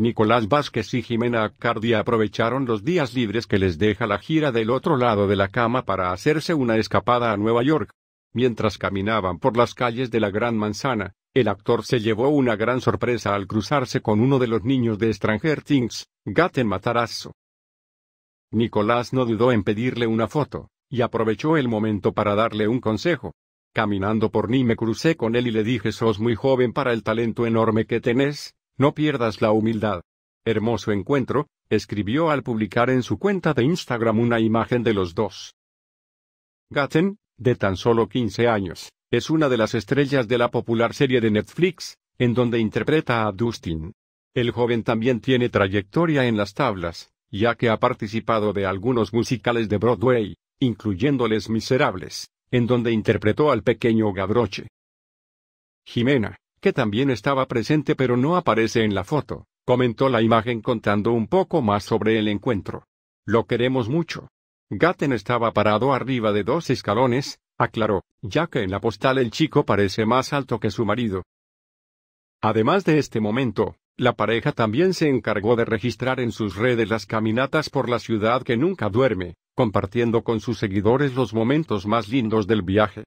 Nicolás Vázquez y Jimena Accardi aprovecharon los días libres que les deja la gira del otro lado de la cama para hacerse una escapada a Nueva York. Mientras caminaban por las calles de la Gran Manzana, el actor se llevó una gran sorpresa al cruzarse con uno de los niños de Stranger Things, Gaten Matarazzo. Nicolás no dudó en pedirle una foto, y aprovechó el momento para darle un consejo. Caminando por mí me crucé con él y le dije sos muy joven para el talento enorme que tenés, no pierdas la humildad. Hermoso encuentro, escribió al publicar en su cuenta de Instagram una imagen de los dos. Gaten, de tan solo 15 años, es una de las estrellas de la popular serie de Netflix, en donde interpreta a Dustin. El joven también tiene trayectoria en las tablas, ya que ha participado de algunos musicales de Broadway, incluyéndoles Miserables, en donde interpretó al pequeño Gabroche. Jimena, que también estaba presente pero no aparece en la foto, comentó la imagen contando un poco más sobre el encuentro. Lo queremos mucho. Gaten estaba parado arriba de dos escalones, aclaró, ya que en la postal el chico parece más alto que su marido. Además de este momento, la pareja también se encargó de registrar en sus redes las caminatas por la ciudad que nunca duerme, compartiendo con sus seguidores los momentos más lindos del viaje.